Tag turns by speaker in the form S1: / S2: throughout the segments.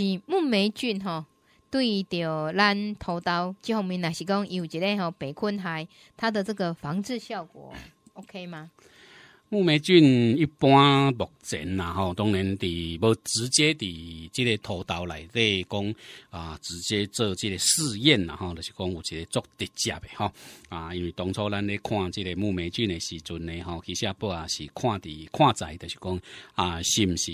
S1: 是木霉菌对着咱土豆，即方面呢是讲有一个病菌昆害，它的这个防治效果 OK 吗？木霉菌一般目前然后当然的，无直接的即个土豆内底讲啊，直接做即个试验然后就是讲有个做直接的啊，因为当初咱咧看即个木霉菌的时阵呢其实不啊是看看在就是讲啊是不是？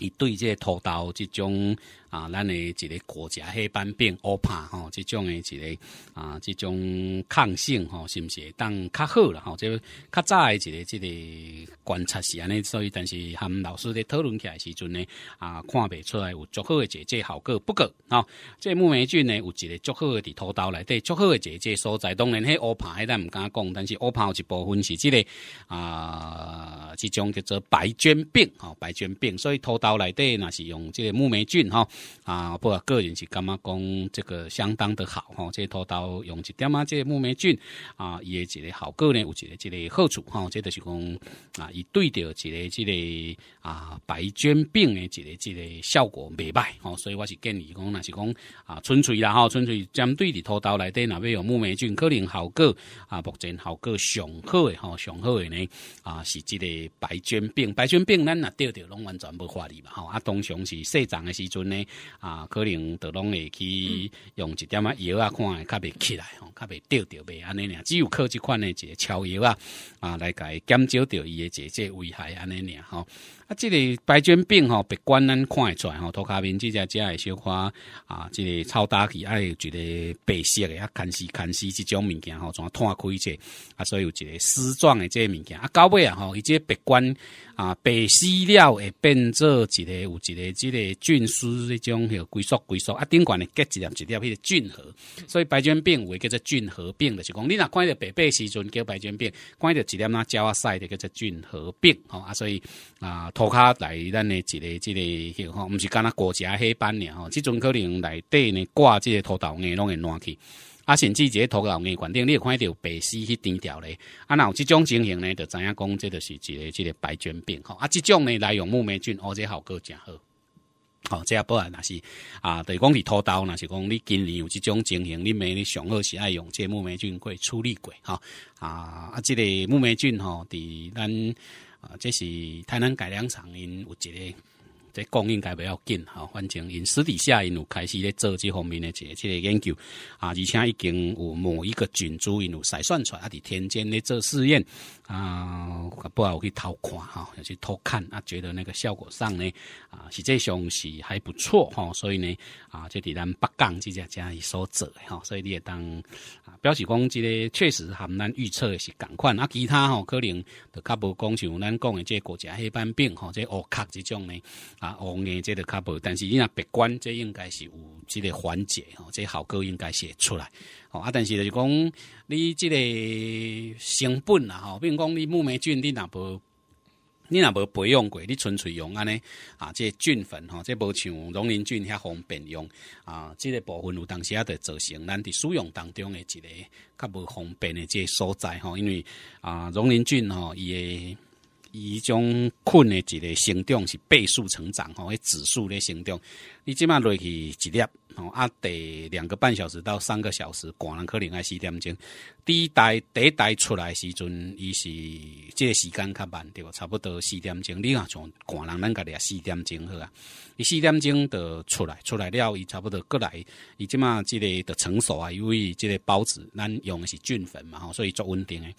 S1: 伊对这土豆这种。啊，咱的一个国家黑斑病、欧帕吼，这种的一个啊，这种抗性吼，是不是？当较好了吼，这较早个一个，一个观察时安尼，所以但是含老师咧讨论起来时阵呢，啊，看不出来有足好个解决效果，不过啊，即木霉菌呢有一个足好的伫土道内底，足好个解决所在当然系欧帕，咱唔敢讲，但是欧帕有一部分是即个啊，即种叫做白绢病吼，白绢病，所以土道内底那是用即木霉菌哦啊，不过个人是感觉讲这个相当的好哈。这拖刀用一点啊，这木霉菌啊，也一个效果呢，有一个这个好处哈。这就是讲啊，伊对着一个这个啊白菌病诶一个一个效果袂歹哈。所以我是建议讲那是讲啊，纯粹啦吼，纯粹针对的拖刀来底，那边用木霉菌，可能效果啊目前效果上好的哈，上好的呢啊是这个白菌病。白菌病咱啊钓钓拢完全无法理嘛哈。啊，通常是卸长的时阵呢。啊，可能都拢会去用一点啊药啊，看会较袂起来吼，较袂掉掉袂安尼俩，只有靠这款一个超药啊啊来改减少掉伊的这这危害安尼俩吼。啊，这个白绢病吼，白管咱看出来吼，涂卡面即只只会小可啊，即超大器爱一个白色诶啊，牵丝牵丝即种物件吼，怎啊摊开解啊，所以有一个丝状的这物件啊，到尾啊吼，以及白管。啊，白死了会变做一个有一个这个菌丝那种，叫龟缩龟缩啊，顶管的结粒一粒迄个菌核，所以白菌病诶叫做菌核病就是讲你若看着白白时阵叫白菌病，看着一粒那交啊，塞的叫做菌核病，好啊，所以啊，涂骹来咱的这个这个，吼，不是干那国家黑斑了，吼，这种可能来底呢挂这个土豆眼拢会烂去。啊，甚至一个涂刀面环境，你也看到白丝去点掉咧。啊，那有这种情形呢，就知影讲？这就是一个、一个白癣病吼。啊，这种呢，来用木霉菌，而且效果真好。好，这一不然，那是啊，就是讲是拖刀，那是讲你今年有这种情形，你每年上好是爱用这木霉菌，会处理过哈啊啊！这个木霉菌吼，伫咱啊，这是台南改良厂因有一个。这供应该比较紧哈，反正因私底下因有开始咧做这方面的一个个研究啊，而且已经有某一个菌株因有筛选出来，啊，伫天间咧做试验啊，不好去偷看哈，要去偷看，啊，觉得那个效果上呢啊，实际上是还不错哈，所以呢啊，即伫咱北港即只家里所做哈，所以你也当啊，表示讲即个确实含咱预测是共款，啊，其他吼可能就较不讲像咱讲的即个国家黑斑病吼，即乌壳即种呢。啊，乌年这个较无，但是你若别管这应该是有即个缓解哦，这效果应该是会出来哦。啊，但是就是讲，你即个成本啦，吼，比如讲你木霉菌，你若无。你若无培养过，你纯粹用安尼啊，这菌粉吼，这无像溶磷菌遐方便用啊。这个部分有当时啊的造成咱伫使用当中的一个较无方便的个所在吼，因为啊，溶磷菌吼伊诶。伊种菌的一个生长是倍数成长吼，迄指数咧生长。你即满落去一粒，吼，啊，得两个半小时到三个小时，寒人可能爱四点钟。第一代第一代出来时阵，伊是即个时间较慢对无，差不多四点钟，你若从寒人咱家俩四点钟好啊。伊四点钟就出来，出来了伊差不多过来，伊即满即个就成熟啊，因为即个孢子咱用的是菌粉嘛，吼，所以做稳定诶。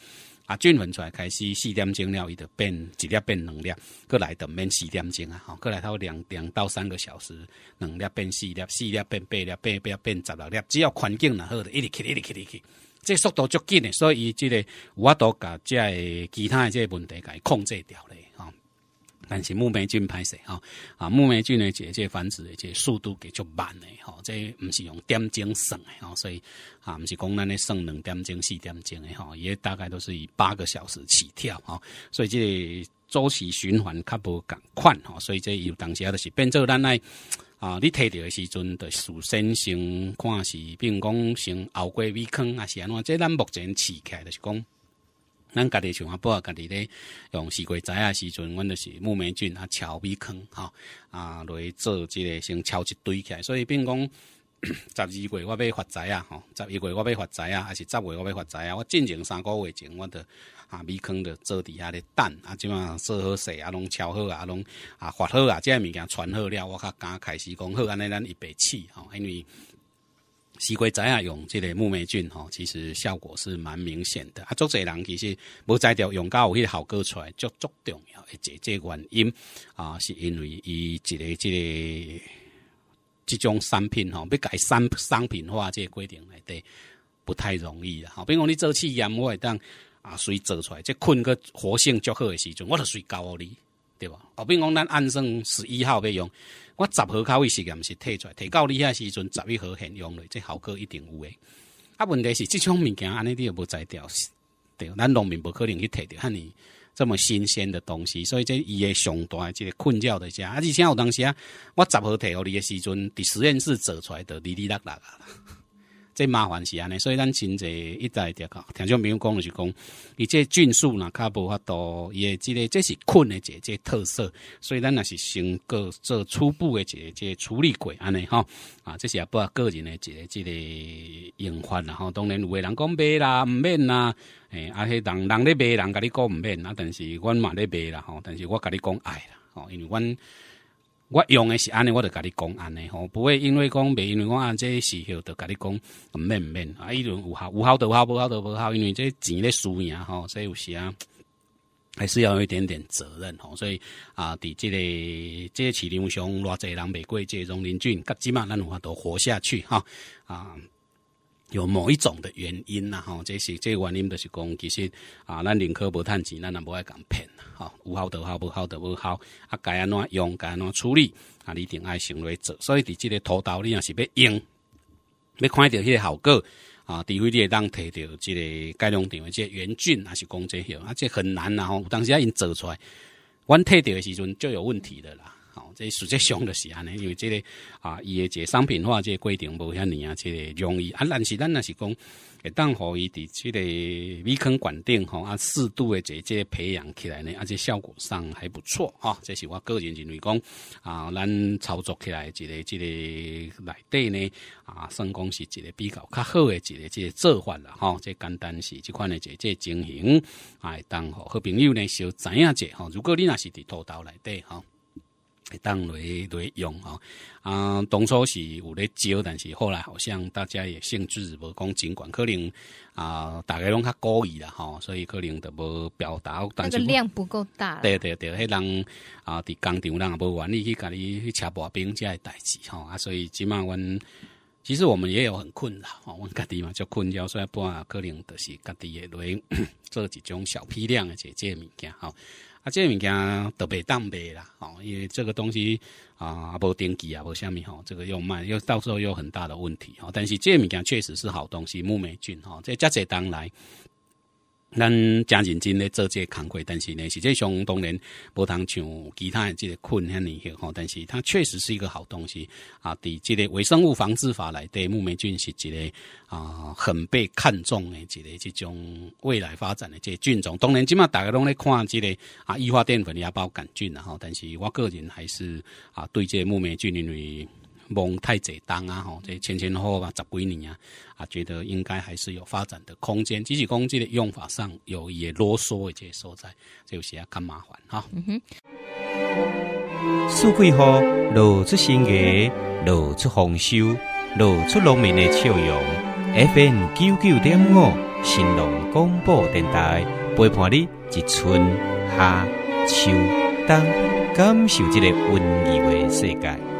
S1: 啊，均匀出来开始四点钟了，伊就变一粒变两粒，过来对免四点钟啊，吼，过来有两两到三个小时，两粒变四粒，四粒变八粒，八粒变十六粒，只要环境好，的一直去，一直去，一直去，这速度足紧的，所以即个我都甲即个其他即个问题甲控制掉咧。但是木霉菌拍摄哈啊木霉菌呢，这这繁殖的这速度给较慢的哈，这不是用点钟算的哈，所以啊不是讲咱咧算两点钟四点晶的哈，也大概都是以八个小时起跳哈，所以这周期循环较无赶快哈，所以这有当时啊，就是变做咱来啊，你摕到的时阵的树先先看是并讲先熬过米坑啊是安怎，这咱目前起来就是讲。咱家己想不啊，家己咧用四季仔啊时阵，阮就是木棉菌啊、桥米坑吼啊来做这个先超一堆起来。所以，变讲 十二月我要发财啊！吼，十一月我要发财啊，还是十月我要发财啊？我进前三个月前，我着啊米坑着做伫遐咧等啊，即嘛做好势啊，拢敲好啊，拢啊发好啊，即个物件传好了，我较敢开始讲好，安尼咱一百次吼，因为。西瓜仔啊用这个木霉菌，吼，其实效果是蛮明显的。啊，做这人其实无在掉用有迄个效果出来，就足重要的。这这原因啊，是因为伊一个即个即种产品吼，要改商商品化这规定来得不太容易啊。比如讲你做试盐，我会当啊，水做出来，即困个活性较好的时阵，我都水教你。对吧？哦，比如讲，咱按算十一号要用，我十号咖啡实验是摕出来，提到你遐时阵，十一号现用嘞，这效果一定有诶。啊，问题是这种物件安尼你又无在掉，对，咱农民不可能去摕着遐尼这么新鲜的东西，所以这伊诶上大即个困扰的遮。而且有当时啊，我十号提到你诶时阵，伫实验室做出来的滴滴答答。这麻烦是安尼，所以咱真在一代的讲，听众朋友讲的是讲，你这菌数呢，较无法多，也即个，这是困的这这特色，所以咱也是先个做初步的这这处理过安尼哈，啊，这些也不个人的这即个用法然后当然有的人讲卖啦，毋免啦，诶，啊，迄人人咧卖，人甲你讲毋免啦，但是阮嘛咧卖啦，吼，但是我甲你讲爱啦，吼，因为阮。我用的是安尼，我就甲你讲安尼吼，不会因为讲袂，因为讲这时候就甲你讲毋免毋免啊，伊种有效，有效好有效，无效都无效，因为这钱咧输赢吼，所以有时啊，还是要有一点点责任吼，所以啊，伫即个这市场上偌济人袂贵，这荣林俊即码咱有法度活下去哈啊。有某一种的原因呐，吼，这是这原因就是讲，其实啊，咱宁可不趁钱，咱也不爱讲骗，吼，有好的好，不好的不好，啊，该安怎用，该安怎处理，啊，你定爱行为做，所以伫这个土刀你也是要用，要看到个效果，啊，除非你当摕到这个改良的即个原菌，还是讲这些，而且很难呐，吼，有当时啊因做出来，阮摕到的时阵就有问题的啦。好，这实际上就是安尼，因为这个啊，伊个即商品化即规定无遐尼啊，即容易。啊，但是咱那是讲，会当互伊伫即个米坑管顶啊，适度的即即培养起来呢，而且效果上还不错哈。这是我个人认为讲啊，咱操作起来即个即个来底呢啊，算讲是一个比较较好的一个即做法啦吼。即简单是即款的即即经形，啊，当好好朋友呢，小知样子吼。如果你那是伫偷豆来底吼。当来来用哈，啊当初是有在招，但是后来好像大家也兴致无讲，尽管可能啊，大家拢较高意啦吼，所以可能都无表达。但是量不够大。对对对，迄人啊，伫工厂人无愿意去家己去抢薄饼这个代志吼，啊，所以即满阮其实我们也有很困扰吼，阮家己嘛，就困扰说，可能就是家己也来 做一种小批量的这些物件哈。啊，这物件特别当卖啦，哦，因为这个东西啊，无登记啊，无虾米吼，这个要卖，要到时候有很大的问题哦。但是这物件确实是好东西，木霉菌哦，这加济当来。咱家认真咧做这康作，但是呢，实际上当然无通像其他的这个困难类型吼，但是它确实是一个好东西啊。伫这个微生物防治法来对木霉菌是一个啊很被看重的一个这种未来发展的这菌种。当然今嘛大家拢咧看这个啊异化淀粉芽孢杆菌啊，吼，但是我个人还是啊对这木霉菌因为。某太济当啊！吼，这前前后后啊，十几年啊，啊，觉得应该还是有发展的空间。这些工具的用法上有也啰嗦的这些所在，就是啊，较麻烦哈。嗯哼。四季户露出新芽，露出丰收，露出农民的笑容。F m 九九点五，新隆广播电台陪伴你一春夏秋冬，感受这个温暖的世界。